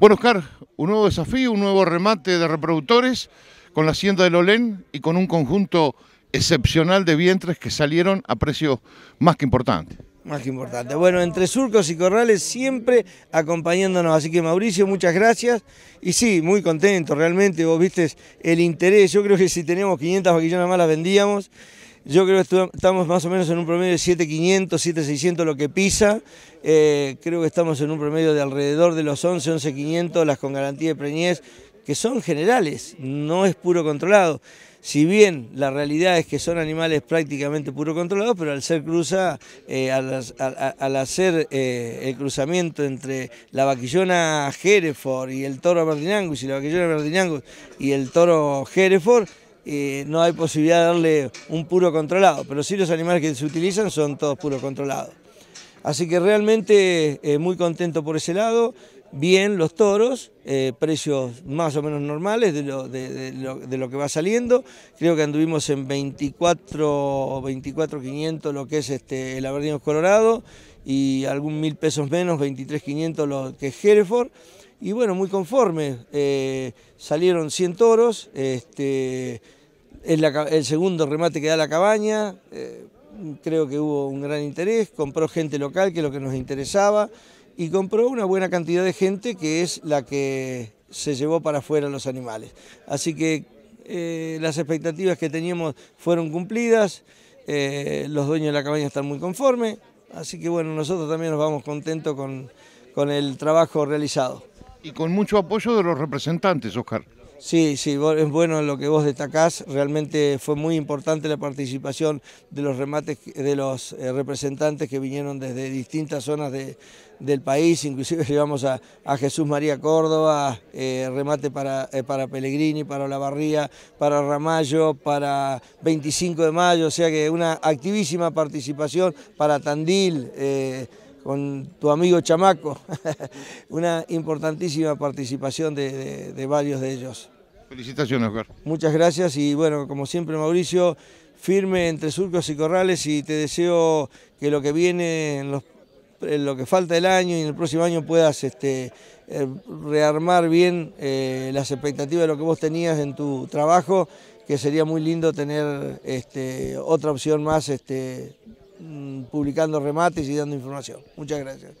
Bueno, Oscar, un nuevo desafío, un nuevo remate de reproductores con la hacienda de Lolén y con un conjunto excepcional de vientres que salieron a precios más que importantes. Más que importante. Bueno, entre surcos y corrales siempre acompañándonos. Así que Mauricio, muchas gracias. Y sí, muy contento realmente. Vos viste el interés. Yo creo que si teníamos 500 vaquillonas más las vendíamos. Yo creo que estamos más o menos en un promedio de 7,500, 7,600 lo que pisa. Eh, creo que estamos en un promedio de alrededor de los 11, 11,500 las con garantía de preñez, que son generales, no es puro controlado. Si bien la realidad es que son animales prácticamente puro controlados, pero al ser cruza, eh, al, hacer eh, el cruzamiento entre la vaquillona Hereford y el toro Martinangus y la vaquillona Martinangus y el toro Hereford, eh, no hay posibilidad de darle un puro controlado, pero sí los animales que se utilizan son todos puros controlados. Así que realmente eh, muy contento por ese lado, bien los toros, eh, precios más o menos normales de lo, de, lo, que va saliendo. Creo que anduvimos en 24 24.500 lo que es este, el Aberdeen Colorado y algún mil pesos menos, 23.500 lo que es Hereford. Y bueno, muy conforme. salieron 100 toros. Este, el, el segundo remate que da la cabaña, eh, creo que hubo un gran interés, compró gente local, que es lo que nos interesaba, y compró una buena cantidad de gente que es la que se llevó para afuera los animales. Así que eh, las expectativas que teníamos fueron cumplidas, eh, los dueños de la cabaña están muy conformes, así que bueno, nosotros también nos vamos contentos con el trabajo realizado. Y con mucho apoyo de los representantes, Oscar. Sí, sí, es bueno lo que vos destacás. Realmente fue muy importante la participación de los remates de los eh, representantes que vinieron desde distintas zonas del país. Inclusive llevamos a, Jesús María Córdoba, eh, remate para, eh, para Pellegrini, para Olavarría, para Ramallo, para 25 de mayo. O sea que una activísima participación para Tandil con tu amigo Chamaco, una importantísima participación de, varios de ellos. Felicitaciones, Oscar. Muchas gracias y bueno, como siempre Mauricio, firme entre surcos y corrales y te deseo que lo que viene, en, lo que falta del año y en el próximo año puedas este, eh, rearmar bien eh, las expectativas de lo que vos tenías en tu trabajo, que sería muy lindo tener este, otra opción más este, publicando remates y dando información. Muchas gracias.